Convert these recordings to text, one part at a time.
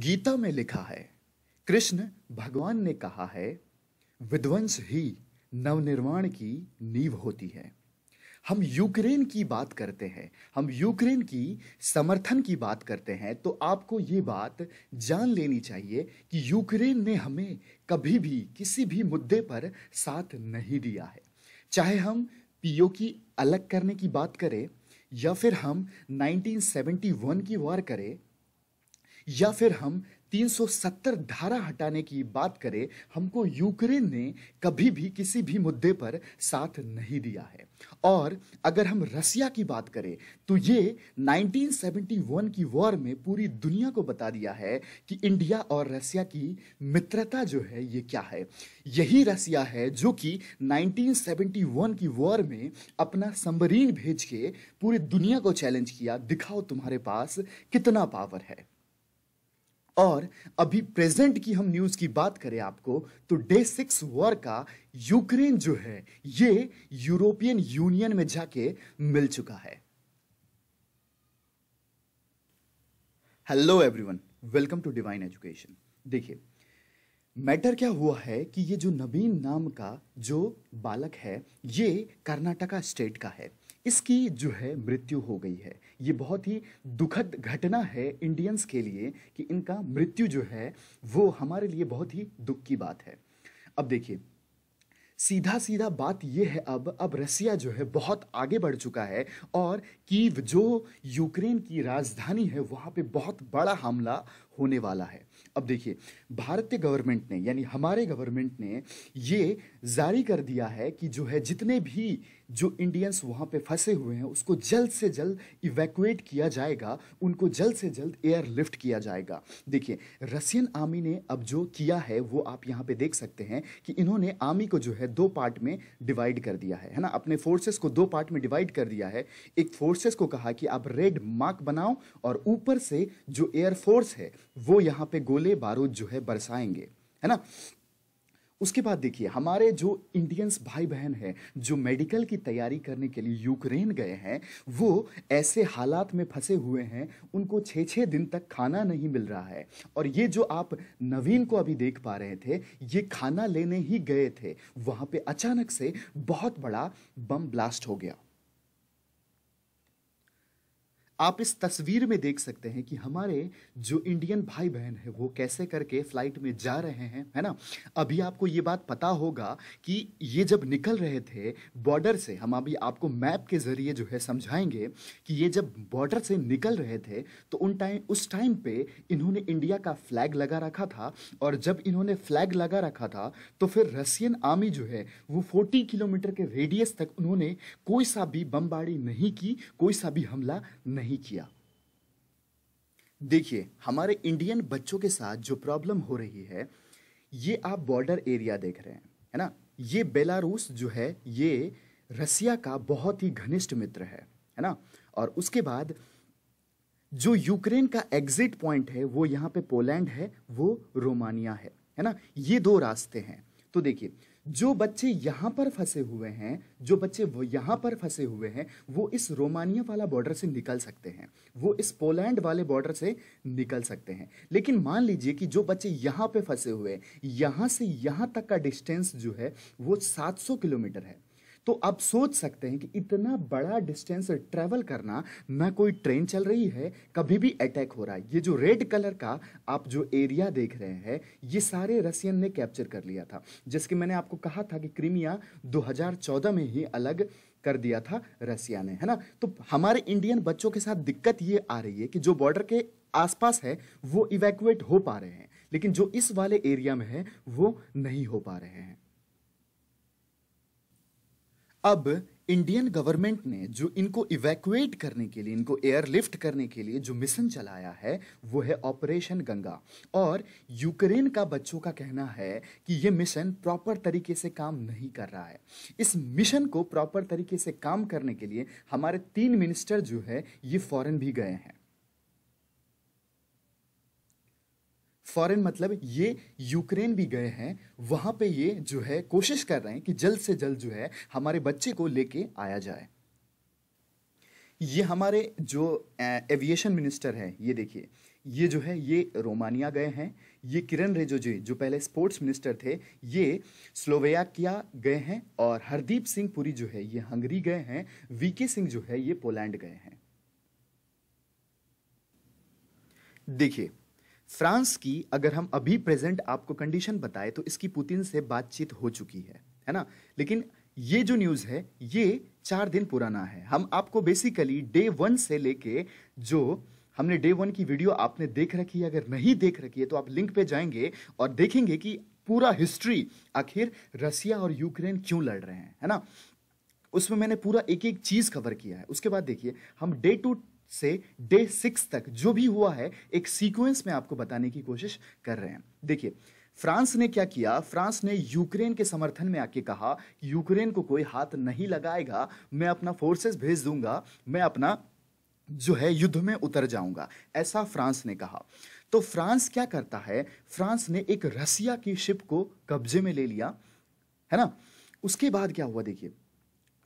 गीता में लिखा है कृष्ण भगवान ने कहा है विध्वंस ही नवनिर्माण की नींव होती है हम यूक्रेन की बात करते हैं हम यूक्रेन की समर्थन की बात करते हैं तो आपको ये बात जान लेनी चाहिए कि यूक्रेन ने हमें कभी भी किसी भी मुद्दे पर साथ नहीं दिया है चाहे हम पीओ की अलग करने की बात करें या फिर हम 1971 की वार करें या फिर हम 370 धारा हटाने की बात करें हमको यूक्रेन ने कभी भी किसी भी मुद्दे पर साथ नहीं दिया है और अगर हम रसिया की बात करें तो ये 1971 की वॉर में पूरी दुनिया को बता दिया है कि इंडिया और रसिया की मित्रता जो है ये क्या है यही रसिया है जो कि 1971 की वॉर में अपना संबरीन भेज के पूरी दुनिया को चैलेंज किया दिखाओ तुम्हारे पास कितना पावर है और अभी प्रेजेंट की हम न्यूज की बात करें आपको तो डे सिक्स वॉर का यूक्रेन जो है ये यूरोपियन यूनियन में जाके मिल चुका है hello everyone welcome to divine education देखिए मैटर क्या हुआ है कि ये जो नबीन नाम का जो बालक है ये कर्नाटका स्टेट का है इसकी जो है मृत्यु हो गई है ये बहुत ही दुखद घटना है इंडियंस के लिए कि इनका मृत्यु जो है वो हमारे लिए बहुत ही दुख की बात है अब देखिए सीधा सीधा बात यह है अब अब रसिया जो है बहुत आगे बढ़ चुका है और कीव जो यूक्रेन की राजधानी है वहाँ पे बहुत बड़ा हमला होने वाला है अब देखिए भारतीय गवर्नमेंट ने यानी हमारे गवर्नमेंट ने ये जारी कर दिया है कि जो है जितने भी जो इंडियंस वहाँ पे फंसे हुए हैं उसको जल्द से जल्द इवैक्यूएट किया जाएगा उनको जल्द से जल्द एयर लिफ्ट किया जाएगा देखिए रसियन आर्मी ने अब जो किया है वो आप यहाँ पे देख सकते हैं कि इन्होंने आर्मी को जो है दो पार्ट में डिवाइड कर दिया है है ना अपने फोर्सेस को दो पार्ट में डिवाइड कर दिया है एक फोर्सेस को कहा कि आप रेड मार्क बनाओ और ऊपर से जो एयरफोर्स है वो यहाँ पे गोले बारूद जो है बरसाएंगे है ना उसके बाद देखिए हमारे जो इंडियंस भाई बहन हैं जो मेडिकल की तैयारी करने के लिए यूक्रेन गए हैं वो ऐसे हालात में फंसे हुए हैं उनको छः छः दिन तक खाना नहीं मिल रहा है और ये जो आप नवीन को अभी देख पा रहे थे ये खाना लेने ही गए थे वहाँ पे अचानक से बहुत बड़ा बम ब्लास्ट हो गया आप इस तस्वीर में देख सकते हैं कि हमारे जो इंडियन भाई बहन है वो कैसे करके फ्लाइट में जा रहे हैं है ना अभी आपको ये बात पता होगा कि ये जब निकल रहे थे बॉर्डर से हम अभी आपको मैप के ज़रिए जो है समझाएंगे कि ये जब बॉर्डर से निकल रहे थे तो उन टाइम उस टाइम पे इन्होंने इंडिया का फ्लैग लगा रखा था और जब इन्होंने फ्लैग लगा रखा था तो फिर रसियन आर्मी जो है वो फोर्टी किलोमीटर के रेडियस तक उन्होंने कोई सा भी बमबारी नहीं की कोई सा भी हमला नहीं नहीं किया देखिए हमारे इंडियन बच्चों के साथ जो प्रॉब्लम हो रही है ये आप बॉर्डर एरिया देख रहे हैं है ना ये बेलारूस जो है ये रसिया का बहुत ही घनिष्ठ मित्र है है ना और उसके बाद जो यूक्रेन का एग्जिट पॉइंट है वो यहाँ पे पोलैंड है वो रोमानिया है है ना ये दो रास्ते हैं तो देखिए जो बच्चे यहाँ पर फंसे हुए हैं जो बच्चे यहाँ पर फंसे हुए हैं वो इस रोमानिया वाला बॉर्डर से निकल सकते हैं वो इस पोलैंड वाले बॉर्डर से निकल सकते हैं लेकिन मान लीजिए कि जो बच्चे यहाँ पे फंसे हुए हैं यहाँ से यहाँ तक का डिस्टेंस जो है वो 700 किलोमीटर है तो आप सोच सकते हैं कि इतना बड़ा डिस्टेंस ट्रेवल करना ना कोई ट्रेन चल रही है कभी भी अटैक हो रहा है ये जो रेड कलर का आप जो एरिया देख रहे हैं ये सारे रसियन ने कैप्चर कर लिया था जिसके मैंने आपको कहा था कि क्रीमिया 2014 में ही अलग कर दिया था रसिया ने है ना तो हमारे इंडियन बच्चों के साथ दिक्कत ये आ रही है कि जो बॉर्डर के आसपास है वो इवैक्यूएट हो पा रहे हैं लेकिन जो इस वाले एरिया में है वो नहीं हो पा रहे हैं अब इंडियन गवर्नमेंट ने जो इनको इवैक्यूएट करने के लिए इनको एयरलिफ्ट करने के लिए जो मिशन चलाया है वो है ऑपरेशन गंगा और यूक्रेन का बच्चों का कहना है कि ये मिशन प्रॉपर तरीके से काम नहीं कर रहा है इस मिशन को प्रॉपर तरीके से काम करने के लिए हमारे तीन मिनिस्टर जो है ये फॉरेन भी गए हैं फॉरेन मतलब ये यूक्रेन भी गए हैं वहाँ पे ये जो है कोशिश कर रहे हैं कि जल्द से जल्द जो है हमारे बच्चे को लेके आया जाए ये हमारे जो एविएशन मिनिस्टर है ये देखिए ये जो है ये रोमानिया गए हैं ये किरण रिजिजू जो पहले स्पोर्ट्स मिनिस्टर थे ये स्लोवेकिया गए हैं और हरदीप सिंह पुरी जो है ये हंगरी गए हैं वीके सिंह जो है ये पोलैंड गए हैं देखिए फ्रांस की अगर हम अभी प्रेजेंट आपको कंडीशन बताए तो इसकी पुतिन से बातचीत हो चुकी है है ना लेकिन ये जो न्यूज़ है ये चार दिन पुराना है हम आपको बेसिकली डे वन से लेके जो हमने डे वन की वीडियो आपने देख रखी है अगर नहीं देख रखी है तो आप लिंक पे जाएंगे और देखेंगे कि पूरा हिस्ट्री आखिर रसिया और यूक्रेन क्यों लड़ रहे हैं है ना उसमें मैंने पूरा एक एक चीज़ कवर किया है उसके बाद देखिए हम डे टू से डे सिक्स तक जो भी हुआ है एक सीक्वेंस में आपको बताने की कोशिश कर रहे हैं देखिए फ्रांस ने क्या किया फ्रांस ने यूक्रेन के समर्थन में आके कहा यूक्रेन को कोई हाथ नहीं लगाएगा मैं अपना फोर्सेस भेज दूंगा मैं अपना जो है युद्ध में उतर जाऊंगा ऐसा फ्रांस ने कहा तो फ्रांस क्या करता है फ्रांस ने एक रसिया की शिप को कब्जे में ले लिया है ना उसके बाद क्या हुआ देखिए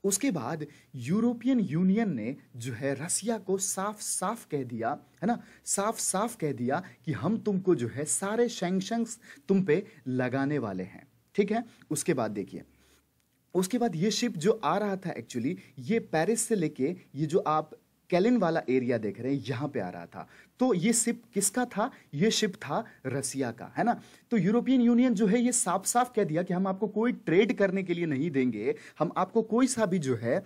उसके बाद यूरोपियन यूनियन ने जो है रसिया को साफ साफ कह दिया है ना साफ साफ कह दिया कि हम तुमको जो है सारे सैंक्शंस तुम पे लगाने वाले हैं ठीक है उसके बाद देखिए उसके बाद ये शिप जो आ रहा था एक्चुअली ये पेरिस से लेके ये जो आप कैलिन वाला एरिया देख रहे हैं यहाँ पे आ रहा था तो ये शिप किसका था ये शिप था रसिया का है ना तो यूरोपियन यूनियन जो है ये साफ साफ कह दिया कि हम आपको कोई ट्रेड करने के लिए नहीं देंगे हम आपको कोई सा भी जो है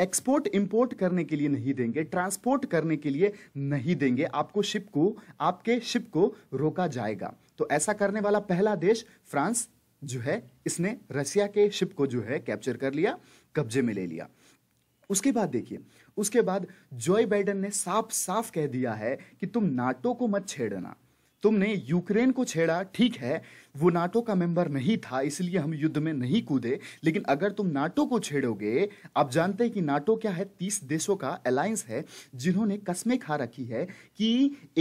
एक्सपोर्ट इंपोर्ट करने के लिए नहीं देंगे ट्रांसपोर्ट करने के लिए नहीं देंगे आपको शिप को आपके शिप को रोका जाएगा तो ऐसा करने वाला पहला देश फ्रांस जो है इसने रसिया के शिप को जो है कैप्चर कर लिया कब्जे में ले लिया उसके बाद देखिए उसके बाद जॉय बाइडन ने साफ साफ कह दिया है कि तुम नाटो को मत छेड़ना तुमने यूक्रेन को छेड़ा ठीक है वो नाटो का मेंबर नहीं था इसलिए हम युद्ध में नहीं कूदे लेकिन अगर तुम नाटो को छेड़ोगे आप जानते हैं कि नाटो क्या है तीस देशों का अलायंस है जिन्होंने कस्में खा रखी है कि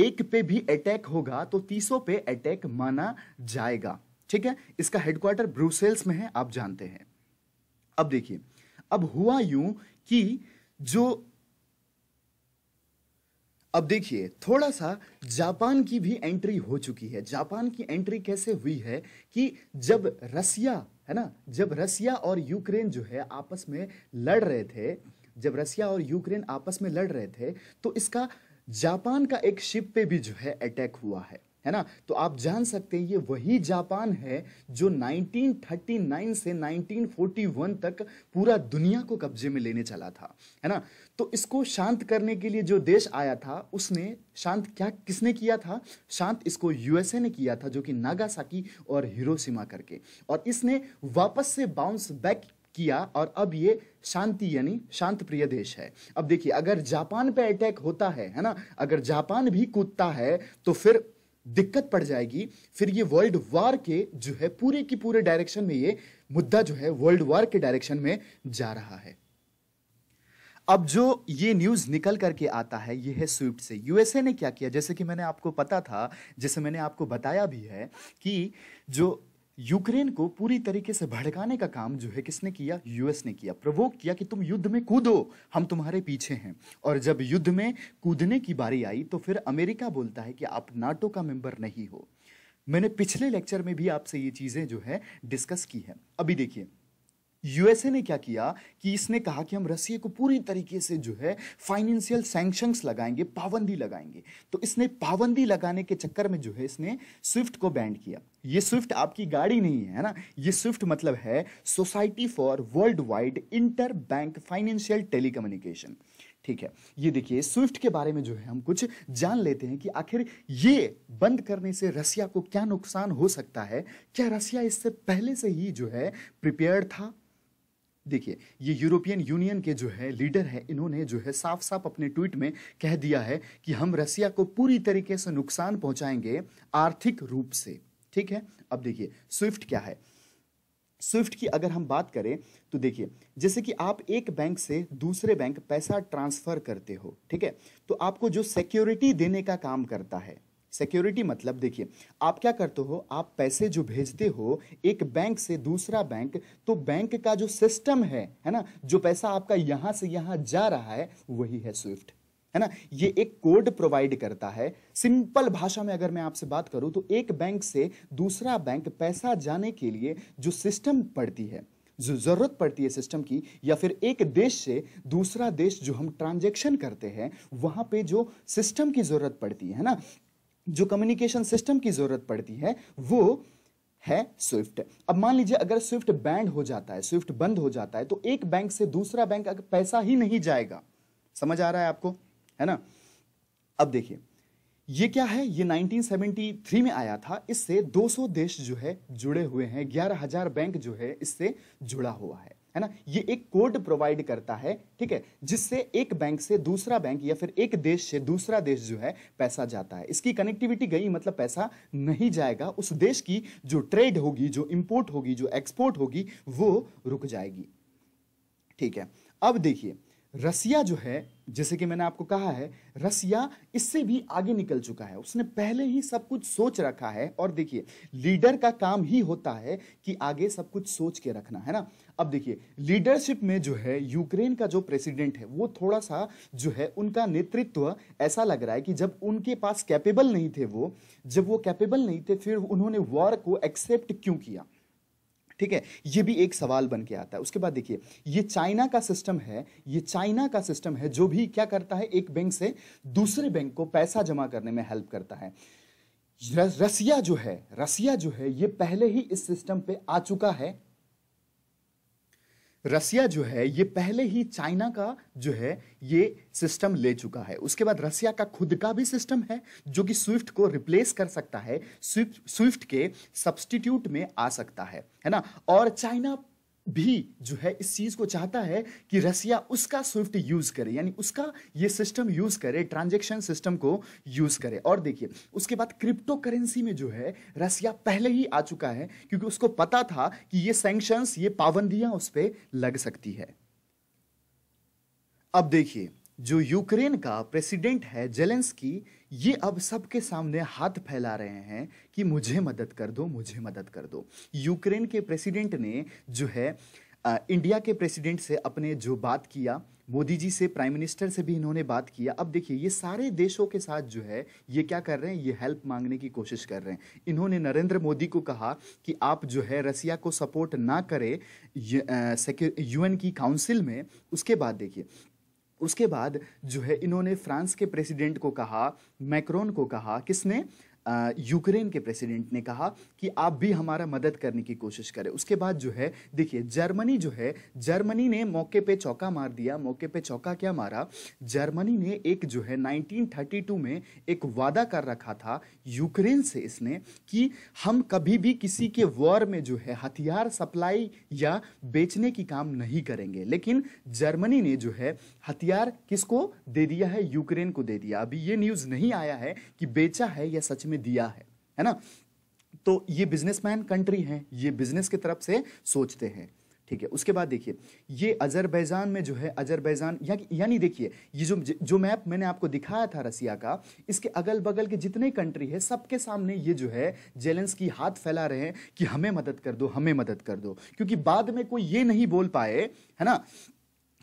एक पे भी अटैक होगा तो तीसों पे अटैक माना जाएगा ठीक है इसका हेडक्वार्टर ब्रूसेल्स में है आप जानते हैं अब देखिए अब हुआ यूं कि जो अब देखिए थोड़ा सा जापान की भी एंट्री हो चुकी है जापान की एंट्री कैसे हुई है कि जब रसिया है ना जब रसिया और यूक्रेन जो है आपस में लड़ रहे थे जब रसिया और यूक्रेन आपस में लड़ रहे थे तो इसका जापान का एक शिप पे भी जो है अटैक हुआ है है ना तो आप जान सकते हैं ये वही जापान है जो 1939 से 1941 तक पूरा दुनिया को कब्जे में लेने चला था है ना तो इसको शांत करने के लिए जो देश आया था उसने शांत क्या किसने किया था शांत इसको यूएसए ने किया था जो कि नागासाकी और हिरोशिमा करके और इसने वापस से बाउंस बैक किया और अब ये शांति यानी शांत प्रिय देश है अब देखिए अगर जापान पे अटैक होता है है ना अगर जापान भी कूदता है तो फिर दिक्कत पड़ जाएगी फिर ये वर्ल्ड वार के जो है पूरे की पूरे डायरेक्शन में ये मुद्दा जो है वर्ल्ड वार के डायरेक्शन में जा रहा है अब जो ये न्यूज़ निकल करके आता है ये है स्विफ्ट से यूएसए ने क्या किया जैसे कि मैंने आपको पता था जैसे मैंने आपको बताया भी है कि जो यूक्रेन को पूरी तरीके से भड़काने का काम जो है किसने किया यूएस ने किया प्रवोक किया कि तुम युद्ध में कूदो हम तुम्हारे पीछे हैं और जब युद्ध में कूदने की बारी आई तो फिर अमेरिका बोलता है कि आप नाटो का मेंबर नहीं हो मैंने पिछले लेक्चर में भी आपसे ये चीज़ें जो है डिस्कस की है अभी देखिए यूएसए ने क्या किया कि इसने कहा कि हम रसिया को पूरी तरीके से जो है फाइनेंशियल सैंक्शंस लगाएंगे पाबंदी लगाएंगे तो इसने पाबंदी लगाने के चक्कर में जो है इसने स्विफ्ट को बैंड किया ये स्विफ्ट आपकी गाड़ी नहीं है ना ये स्विफ्ट मतलब है society for world wide inter bank financial telecommunication ठीक है ये देखिए स्विफ्ट के बारे में जो है हम कुछ जान लेते हैं कि आखिर ये बंद करने से रसिया को क्या नुकसान हो सकता है क्या रसिया इससे पहले से ही जो है प्रिपेयर था देखिए ये यूरोपियन यूनियन के जो है लीडर है इन्होंने जो है साफ साफ अपने ट्वीट में कह दिया है कि हम रसिया को पूरी तरीके से नुकसान पहुंचाएंगे आर्थिक रूप से ठीक है अब देखिए स्विफ्ट क्या है स्विफ्ट की अगर हम बात करें तो देखिए जैसे कि आप एक बैंक से दूसरे बैंक पैसा ट्रांसफर करते हो ठीक है तो आपको जो सिक्योरिटी देने का काम करता है सिक्योरिटी मतलब देखिए आप क्या करते हो आप पैसे जो भेजते हो एक बैंक से दूसरा बैंक तो बैंक का जो सिस्टम है है ना जो पैसा आपका यहां से यहां जा रहा है वही है स्विफ्ट है ना ये एक कोड प्रोवाइड करता है सिंपल भाषा में अगर मैं आपसे बात करूं तो एक बैंक से दूसरा बैंक पैसा जाने के लिए जो सिस्टम पड़ती है जो जरूरत पड़ती है सिस्टम की या फिर एक देश से दूसरा देश जो हम ट्रांजेक्शन करते हैं वहां पे जो सिस्टम की जरूरत पड़ती है ना जो कम्युनिकेशन सिस्टम की जरूरत पड़ती है वो है स्विफ्ट अब मान लीजिए अगर स्विफ्ट बैंड हो जाता है स्विफ्ट बंद हो जाता है तो एक बैंक से दूसरा बैंक अगर पैसा ही नहीं जाएगा समझ आ रहा है आपको है ना अब देखिए ये क्या है ये 1973 में आया था इससे 200 देश जो है जुड़े हुए हैं 11000 बैंक जो है इससे जुड़ा हुआ है है ना ये एक कोड प्रोवाइड करता है ठीक है जिससे एक बैंक से दूसरा बैंक या फिर एक देश से दूसरा देश जो है पैसा जाता है इसकी कनेक्टिविटी गई मतलब पैसा नहीं जाएगा उस देश की जो ट्रेड होगी जो इंपोर्ट होगी जो एक्सपोर्ट होगी वो रुक जाएगी ठीक है अब देखिए रसिया जो है जैसे कि मैंने आपको कहा है रसिया इससे भी आगे निकल चुका है उसने पहले ही सब कुछ सोच रखा है और देखिए लीडर का काम ही होता है कि आगे सब कुछ सोच के रखना है ना अब देखिए लीडरशिप में जो है यूक्रेन का जो प्रेसिडेंट है वो थोड़ा सा जो है उनका नेतृत्व ऐसा लग रहा है कि जब उनके पास कैपेबल नहीं थे वो जब वो कैपेबल नहीं थे फिर उन्होंने वॉर को एक्सेप्ट क्यों किया ठीक है ये भी एक सवाल बन के आता है उसके बाद देखिए ये चाइना का सिस्टम है ये चाइना का सिस्टम है जो भी क्या करता है एक बैंक से दूसरे बैंक को पैसा जमा करने में हेल्प करता है रसिया जो है रसिया जो है ये पहले ही इस सिस्टम पे आ चुका है रसिया जो है ये पहले ही चाइना का जो है ये सिस्टम ले चुका है उसके बाद रसिया का खुद का भी सिस्टम है जो कि स्विफ्ट को रिप्लेस कर सकता है स्विफ्ट स्विफ्ट के सब्सटीट्यूट में आ सकता है है ना और चाइना भी जो है इस चीज को चाहता है कि रसिया उसका स्विफ्ट यूज करे यानी उसका ये सिस्टम यूज करे ट्रांजेक्शन सिस्टम को यूज करे और देखिए उसके बाद क्रिप्टो करेंसी में जो है रसिया पहले ही आ चुका है क्योंकि उसको पता था कि ये सेंक्शन ये पाबंदियां उस पर लग सकती है अब देखिए जो यूक्रेन का प्रेसिडेंट है जेलेंस्की ये अब सबके सामने हाथ फैला रहे हैं कि मुझे मदद कर दो मुझे मदद कर दो यूक्रेन के प्रेसिडेंट ने जो है आ, इंडिया के प्रेसिडेंट से अपने जो बात किया मोदी जी से प्राइम मिनिस्टर से भी इन्होंने बात किया अब देखिए ये सारे देशों के साथ जो है ये क्या कर रहे हैं ये हेल्प मांगने की कोशिश कर रहे हैं इन्होंने नरेंद्र मोदी को कहा कि आप जो है रसिया को सपोर्ट ना करें यूएन की काउंसिल में उसके बाद देखिए उसके बाद जो है इन्होंने फ्रांस के प्रेसिडेंट को कहा मैक्रोन को कहा किसने यूक्रेन के प्रेसिडेंट ने कहा कि आप भी हमारा मदद करने की कोशिश करें उसके बाद जो है देखिए जर्मनी जो है जर्मनी ने मौके पे चौका मार दिया मौके पे चौका क्या मारा जर्मनी ने एक जो है 1932 में एक वादा कर रखा था यूक्रेन से इसने कि हम कभी भी किसी के वॉर में जो है हथियार सप्लाई या बेचने की काम नहीं करेंगे लेकिन जर्मनी ने जो है हथियार किसको दे दिया है यूक्रेन को दे दिया अभी ये न्यूज़ नहीं आया है कि बेचा है या सच में में दिया है है ना तो ये बिजनेसमैन कंट्री हैं ये बिजनेस की तरफ से सोचते हैं ठीक है उसके बाद देखिए ये अजरबैजान में जो है अजरबैजान यानी देखिए ये जो जो मैप मैंने आपको दिखाया था रसिया का इसके अगल बगल के जितने कंट्री है सबके सामने ये जो है जेलेंस की हाथ फैला रहे हैं कि हमें मदद कर दो हमें मदद कर दो क्योंकि बाद में कोई ये नहीं बोल पाए है ना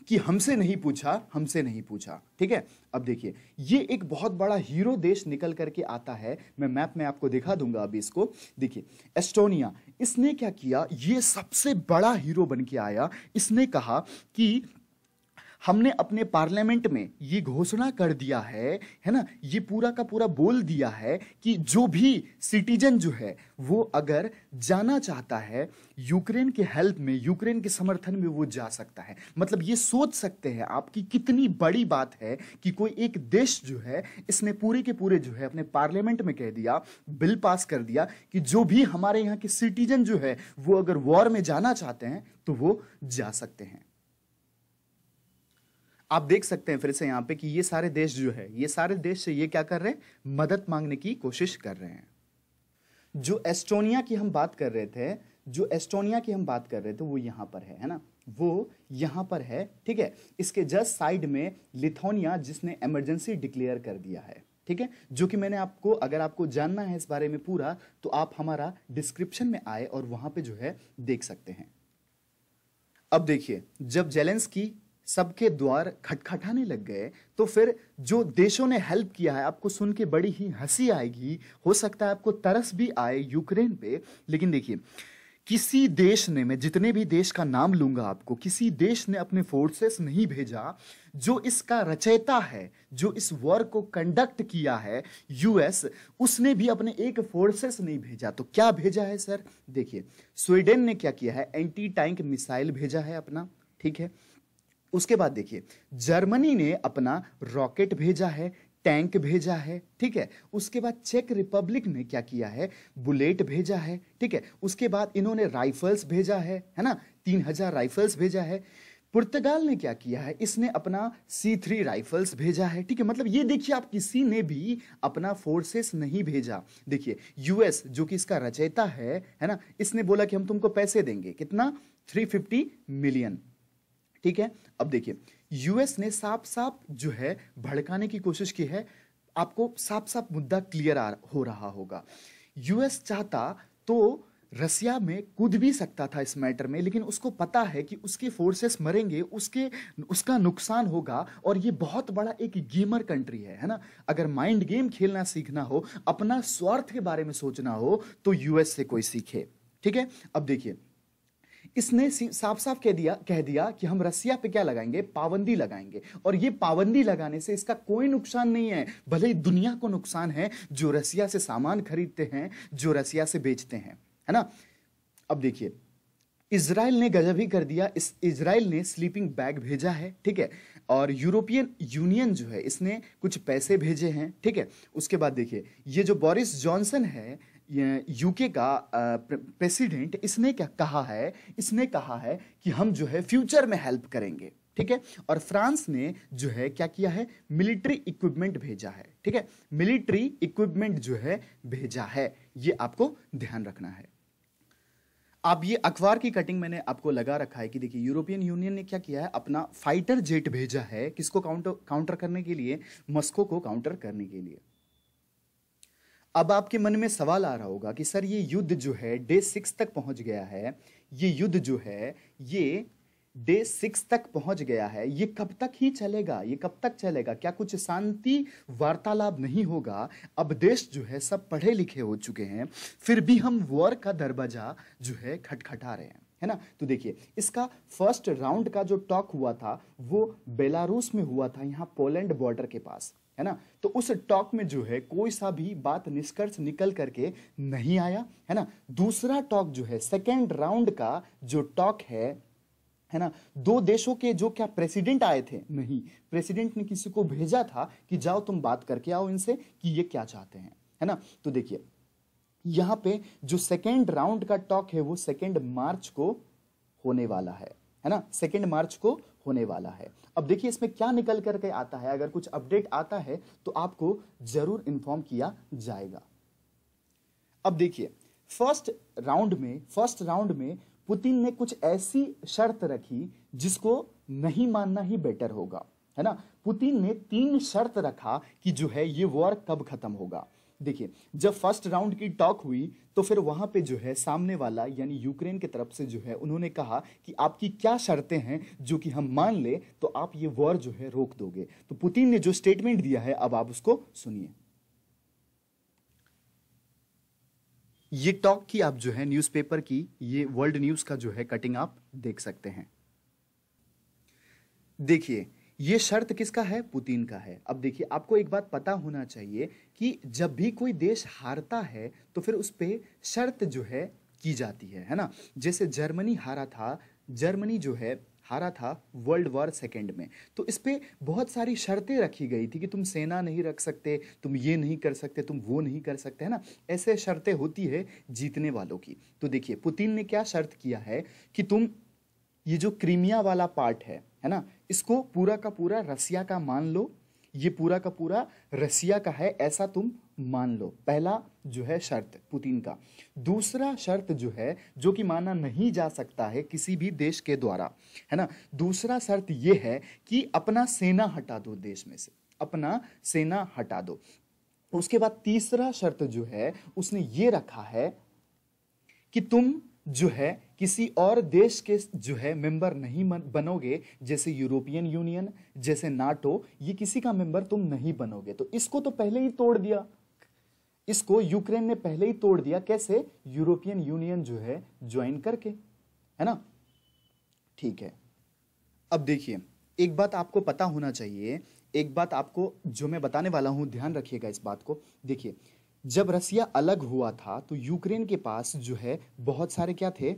कि हमसे नहीं पूछा हमसे नहीं पूछा ठीक है अब देखिए ये एक बहुत बड़ा हीरो देश निकल करके आता है मैं मैप में आपको दिखा दूंगा अभी इसको देखिए एस्टोनिया इसने क्या किया ये सबसे बड़ा हीरो बन के आया इसने कहा कि हमने अपने पार्लियामेंट में ये घोषणा कर दिया है है ना ये पूरा का पूरा बोल दिया है कि जो भी सिटीजन जो है वो अगर जाना चाहता है यूक्रेन के हेल्प में यूक्रेन के समर्थन में वो जा सकता है मतलब ये सोच सकते हैं आप कितनी बड़ी बात है कि कोई एक देश जो है इसने पूरे के पूरे जो है अपने पार्लियामेंट में कह दिया बिल पास कर दिया कि जो भी हमारे यहाँ के सिटीजन जो है वो अगर वॉर में जाना चाहते हैं तो वो जा सकते हैं आप देख सकते हैं फिर से यहाँ पे कि ये सारे देश जो है ये सारे देश से ये क्या कर रहे हैं मदद मांगने की कोशिश कर रहे हैं जो एस्टोनिया की हम बात कर रहे थे जो एस्टोनिया की हम बात कर रहे थे वो यहाँ पर है है ना वो यहाँ पर है ठीक है इसके जस्ट साइड में लिथोनिया जिसने इमरजेंसी डिक्लेयर कर दिया है ठीक है जो कि मैंने आपको अगर आपको जानना है इस बारे में पूरा तो आप हमारा डिस्क्रिप्शन में आए और वहां पे जो है देख सकते हैं अब देखिए जब जेलेंस की सबके द्वार खटखटाने लग गए तो फिर जो देशों ने हेल्प किया है आपको सुन के बड़ी ही हंसी आएगी हो सकता है आपको तरस भी आए यूक्रेन पे लेकिन देखिए किसी देश ने मैं जितने भी देश का नाम लूंगा आपको किसी देश ने अपने फोर्सेस नहीं भेजा जो इसका रचयिता है जो इस वॉर को कंडक्ट किया है यूएस उसने भी अपने एक फोर्सेस नहीं भेजा तो क्या भेजा है सर देखिए स्वीडन ने क्या किया है एंटी टैंक मिसाइल भेजा है अपना ठीक है उसके बाद देखिए जर्मनी ने अपना रॉकेट भेजा है टैंक भेजा है ठीक है उसके बाद चेक रिपब्लिक ने क्या किया है बुलेट भेजा है ठीक है उसके बाद इन्होंने राइफल्स भेजा है है ना तीन हजार राइफल्स भेजा है पुर्तगाल ने क्या किया है इसने अपना सी थ्री राइफल्स भेजा है ठीक है मतलब ये देखिए आप किसी ने भी अपना फोर्सेस नहीं भेजा देखिए यूएस जो कि इसका रचयिता है है ना इसने बोला कि हम तुमको पैसे देंगे कितना 350 मिलियन ठीक है अब देखिए यूएस ने साफ साफ जो है भड़काने की कोशिश की है आपको साफ साफ मुद्दा क्लियर हो रहा होगा यूएस चाहता तो रसिया में कूद भी सकता था इस मैटर में लेकिन उसको पता है कि उसके फोर्सेस मरेंगे उसके उसका नुकसान होगा और ये बहुत बड़ा एक गेमर कंट्री है है ना अगर माइंड गेम खेलना सीखना हो अपना स्वार्थ के बारे में सोचना हो तो यूएस से कोई सीखे ठीक है अब देखिए इसने साफ साफ कह दिया कह दिया कि हम रसिया पे क्या लगाएंगे पाबंदी लगाएंगे और ये पाबंदी लगाने से इसका कोई नुकसान नहीं है भले ही दुनिया को नुकसान है जो रसिया से सामान खरीदते हैं जो रसिया से बेचते हैं है ना अब देखिए इसराइल ने गजब ही कर दिया इस इसराइल ने स्लीपिंग बैग भेजा है ठीक है और यूरोपियन यूनियन जो है इसने कुछ पैसे भेजे हैं ठीक है उसके बाद देखिए ये जो बोरिस जॉनसन है यूके का प्रेसिडेंट इसने क्या कहा है इसने कहा है कि हम जो है फ्यूचर में हेल्प करेंगे ठीक है और फ्रांस ने जो है क्या किया है मिलिट्री इक्विपमेंट भेजा है ठीक है मिलिट्री इक्विपमेंट जो है भेजा है ये आपको ध्यान रखना है आप ये अखबार की कटिंग मैंने आपको लगा रखा है कि देखिए यूरोपियन यूनियन ने क्या किया है अपना फाइटर जेट भेजा है किसको काउंटर काउंटर करने के लिए मस्को को काउंटर करने के लिए अब आपके मन में सवाल आ रहा होगा कि सर ये युद्ध जो है डे सिक्स तक पहुंच गया है ये युद्ध जो है ये डे सिक्स तक पहुंच गया है ये कब तक ही चलेगा ये कब तक चलेगा क्या कुछ शांति वार्तालाप नहीं होगा अब देश जो है सब पढ़े लिखे हो चुके हैं फिर भी हम वॉर का दरवाजा जो है खटखटा रहे हैं है ना तो देखिए इसका फर्स्ट राउंड का जो टॉक हुआ था वो बेलारूस में हुआ था यहाँ पोलैंड बॉर्डर के पास है ना तो उस टॉक में जो है कोई सा भी बात निष्कर्ष निकल करके नहीं आया है ना दूसरा टॉक जो है सेकेंड राउंड का जो टॉक है है ना दो देशों के जो क्या प्रेसिडेंट आए थे नहीं प्रेसिडेंट ने किसी को भेजा था कि जाओ तुम बात करके आओ इनसे कि ये क्या चाहते हैं है ना तो देखिए यहां पे जो सेकेंड राउंड का टॉक है वो सेकेंड मार्च को होने वाला है है ना सेकेंड मार्च को होने वाला है अब देखिए इसमें क्या निकल करके आता है अगर कुछ अपडेट आता है तो आपको जरूर इन्फॉर्म किया जाएगा अब देखिए फर्स्ट राउंड में फर्स्ट राउंड में पुतिन ने कुछ ऐसी शर्त रखी जिसको नहीं मानना ही बेटर होगा है ना पुतिन ने तीन शर्त रखा कि जो है ये वॉर कब खत्म होगा देखिए जब फर्स्ट राउंड की टॉक हुई तो फिर वहां पे जो है सामने वाला यानी यूक्रेन की तरफ से जो है उन्होंने कहा कि आपकी क्या शर्तें हैं जो कि हम मान ले तो आप ये वॉर जो है रोक दोगे तो पुतिन ने जो स्टेटमेंट दिया है अब आप उसको सुनिए ये टॉक की आप जो है न्यूज़पेपर की ये वर्ल्ड न्यूज़ का जो है कटिंग आप देख सकते हैं देखिए ये शर्त किसका है पुतिन का है अब देखिए आपको एक बात पता होना चाहिए कि जब भी कोई देश हारता है तो फिर उस पर शर्त जो है की जाती है है ना जैसे जर्मनी हारा था जर्मनी जो है हारा था वर्ल्ड वॉर सेकेंड में तो इस पर बहुत सारी शर्तें रखी गई थी कि तुम सेना नहीं रख सकते तुम ये नहीं कर सकते तुम वो नहीं कर सकते है ना ऐसे शर्तें होती है जीतने वालों की तो देखिए पुतिन ने क्या शर्त किया है कि तुम ये जो क्रीमिया वाला पार्ट है है ना इसको पूरा का पूरा रसिया का मान लो ये पूरा का पूरा रसिया का है ऐसा तुम मान लो पहला जो है शर्त पुतिन का दूसरा शर्त जो है जो कि माना नहीं जा सकता है किसी भी देश के द्वारा है ना दूसरा शर्त ये है कि अपना सेना हटा दो देश में से अपना सेना हटा दो उसके बाद तीसरा शर्त जो है उसने ये रखा है कि तुम जो है किसी और देश के जो है मेंबर नहीं बनोगे जैसे यूरोपियन यूनियन जैसे नाटो ये किसी का मेंबर तुम नहीं बनोगे तो इसको तो पहले ही तोड़ दिया इसको यूक्रेन ने पहले ही तोड़ दिया कैसे यूरोपियन यूनियन जो है ज्वाइन करके है ना ठीक है अब देखिए एक बात आपको पता होना चाहिए एक बात आपको जो मैं बताने वाला हूं ध्यान रखिएगा इस बात को देखिए जब रसिया अलग हुआ था तो यूक्रेन के पास जो है बहुत सारे क्या थे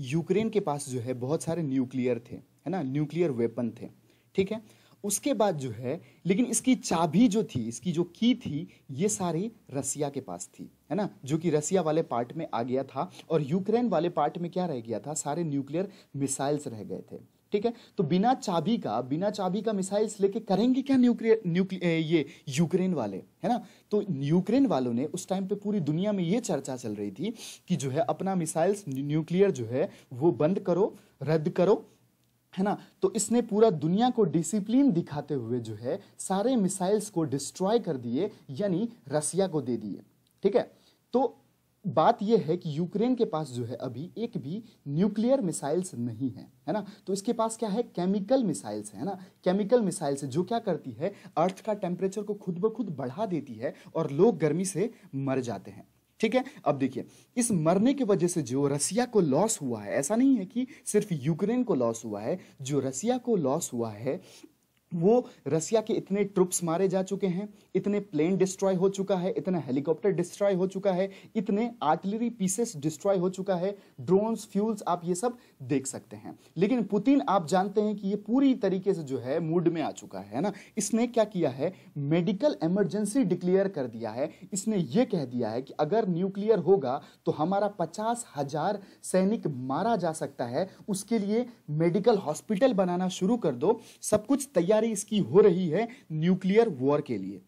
यूक्रेन के पास जो है बहुत सारे न्यूक्लियर थे है ना न्यूक्लियर वेपन थे ठीक है उसके बाद जो है लेकिन इसकी चाबी जो थी इसकी जो की थी ये सारी रसिया के पास थी है ना जो कि रसिया वाले पार्ट में आ गया था और यूक्रेन वाले पार्ट में क्या रह गया था सारे न्यूक्लियर मिसाइल्स रह गए थे ठीक है तो बिना चाबी का बिना चाबी का मिसाइल्स लेके करेंगे क्या न्यूक्लियर न्यूक्लियर ये यूक्रेन वाले है ना तो यूक्रेन वालों ने उस टाइम पे पूरी दुनिया में ये चर्चा चल रही थी कि जो है अपना मिसाइल्स न्यूक्लियर जो है वो बंद करो रद्द करो है ना तो इसने पूरा दुनिया को डिसिप्लिन दिखाते हुए जो है सारे मिसाइल्स को डिस्ट्रॉय कर दिए यानी रसिया को दे दिए ठीक है तो बात यह है कि यूक्रेन के पास जो है अभी एक भी न्यूक्लियर मिसाइल्स नहीं है है ना तो इसके पास क्या है केमिकल मिसाइल्स है ना केमिकल मिसाइल्स जो क्या करती है अर्थ का टेम्परेचर को खुद ब खुद बढ़ा देती है और लोग गर्मी से मर जाते हैं ठीक है अब देखिए इस मरने की वजह से जो रसिया को लॉस हुआ है ऐसा नहीं है कि सिर्फ यूक्रेन को लॉस हुआ है जो रसिया को लॉस हुआ है वो रसिया के इतने ट्रुप्स मारे जा चुके हैं इतने प्लेन डिस्ट्रॉय हो चुका है इतना हेलीकॉप्टर डिस्ट्रॉय हो चुका है इतने आर्टिलरी पीसेस डिस्ट्रॉय हो चुका है ड्रोन्स फ्यूल्स आप ये सब देख सकते हैं लेकिन पुतिन आप जानते हैं कि ये पूरी तरीके से जो है मूड में आ चुका है ना इसने क्या किया है मेडिकल इमरजेंसी डिक्लेयर कर दिया है इसने ये कह दिया है कि अगर न्यूक्लियर होगा तो हमारा पचास हजार सैनिक मारा जा सकता है उसके लिए मेडिकल हॉस्पिटल बनाना शुरू कर दो सब कुछ तैयारी इसकी हो रही है न्यूक्लियर वॉर के लिए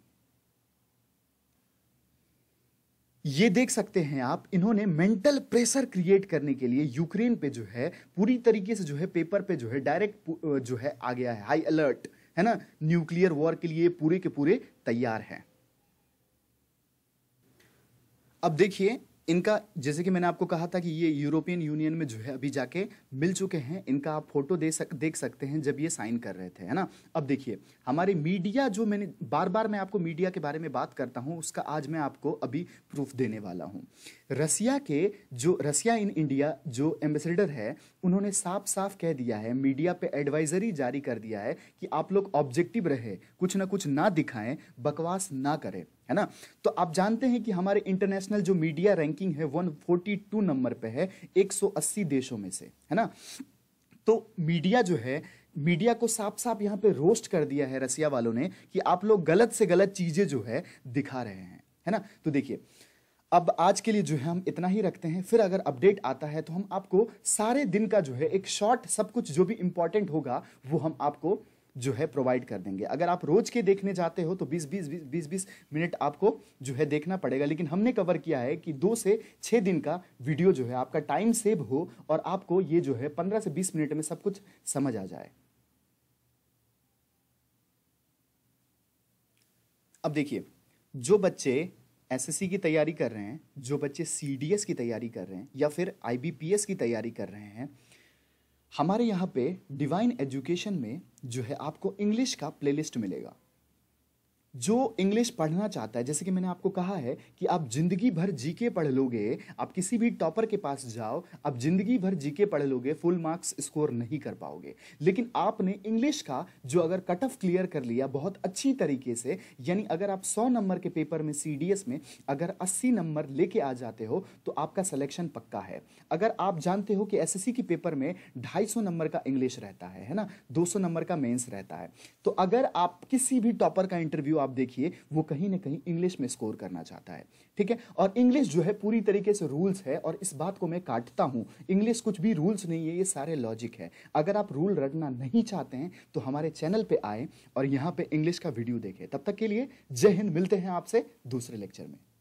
ये देख सकते हैं आप इन्होंने मेंटल प्रेशर क्रिएट करने के लिए यूक्रेन पे जो है पूरी तरीके से जो है पेपर पे जो है डायरेक्ट जो है आ गया है हाई अलर्ट है ना न्यूक्लियर वॉर के लिए पूरे के पूरे तैयार हैं अब देखिए इनका जैसे कि मैंने आपको कहा था कि ये यूरोपियन यूनियन में जो है अभी जाके मिल चुके हैं इनका आप फोटो दे सक देख सकते हैं जब ये साइन कर रहे थे है ना अब देखिए हमारे मीडिया जो मैंने बार बार मैं आपको मीडिया के बारे में बात करता हूँ उसका आज मैं आपको अभी प्रूफ देने वाला हूँ रसिया के जो रसिया इन इंडिया जो एम्बेसडर है उन्होंने साफ साफ कह दिया है मीडिया पर एडवाइजरी जारी कर दिया है कि आप लोग ऑब्जेक्टिव रहे कुछ ना कुछ ना दिखाएं बकवास ना करें है ना तो आप जानते हैं कि हमारे इंटरनेशनल जो मीडिया रैंकिंग है 142 नंबर पे है 180 देशों में से है ना तो मीडिया जो है मीडिया को साफ साफ यहाँ पे रोस्ट कर दिया है रसिया वालों ने कि आप लोग गलत से गलत चीजें जो है दिखा रहे हैं है ना तो देखिए अब आज के लिए जो है हम इतना ही रखते हैं फिर अगर अपडेट आता है तो हम आपको सारे दिन का जो है एक शॉर्ट सब कुछ जो भी इंपॉर्टेंट होगा वो हम आपको जो है प्रोवाइड कर देंगे अगर आप रोज के देखने जाते हो तो 20 20 20 20 मिनट आपको जो है देखना पड़ेगा लेकिन हमने कवर किया है कि दो से छः दिन का वीडियो जो है आपका टाइम सेव हो और आपको ये जो है पंद्रह से बीस मिनट में सब कुछ समझ आ जाए अब देखिए जो बच्चे एसएससी की तैयारी कर रहे हैं जो बच्चे सीडीएस की तैयारी कर रहे हैं या फिर आईबीपीएस की तैयारी कर रहे हैं हमारे यहाँ पे डिवाइन एजुकेशन में जो है आपको इंग्लिश का प्लेलिस्ट मिलेगा जो इंग्लिश पढ़ना चाहता है जैसे कि मैंने आपको कहा है कि आप जिंदगी भर जीके पढ़ लोगे आप किसी भी टॉपर के पास जाओ आप जिंदगी भर जीके पढ़ लोगे फुल मार्क्स स्कोर नहीं कर पाओगे लेकिन आपने इंग्लिश का जो अगर कट ऑफ क्लियर कर लिया बहुत अच्छी तरीके से यानी अगर आप सौ नंबर के पेपर में सी में अगर अस्सी नंबर लेके आ जाते हो तो आपका सलेक्शन पक्का है अगर आप जानते हो कि एस के पेपर में ढाई नंबर का इंग्लिश रहता है है ना दो नंबर का मेन्स रहता है तो अगर आप किसी भी टॉपर का इंटरव्यू आप देखिए वो कहीं ना कहीं इंग्लिश में स्कोर करना चाहता है ठीक है और इंग्लिश जो है पूरी तरीके से रूल्स है और इस बात को मैं काटता हूँ इंग्लिश कुछ भी रूल्स नहीं है ये सारे लॉजिक है अगर आप रूल रटना नहीं चाहते हैं तो हमारे चैनल पर आए और यहाँ पर इंग्लिश का वीडियो देखें तब तक के लिए जय हिंद मिलते हैं आपसे दूसरे लेक्चर में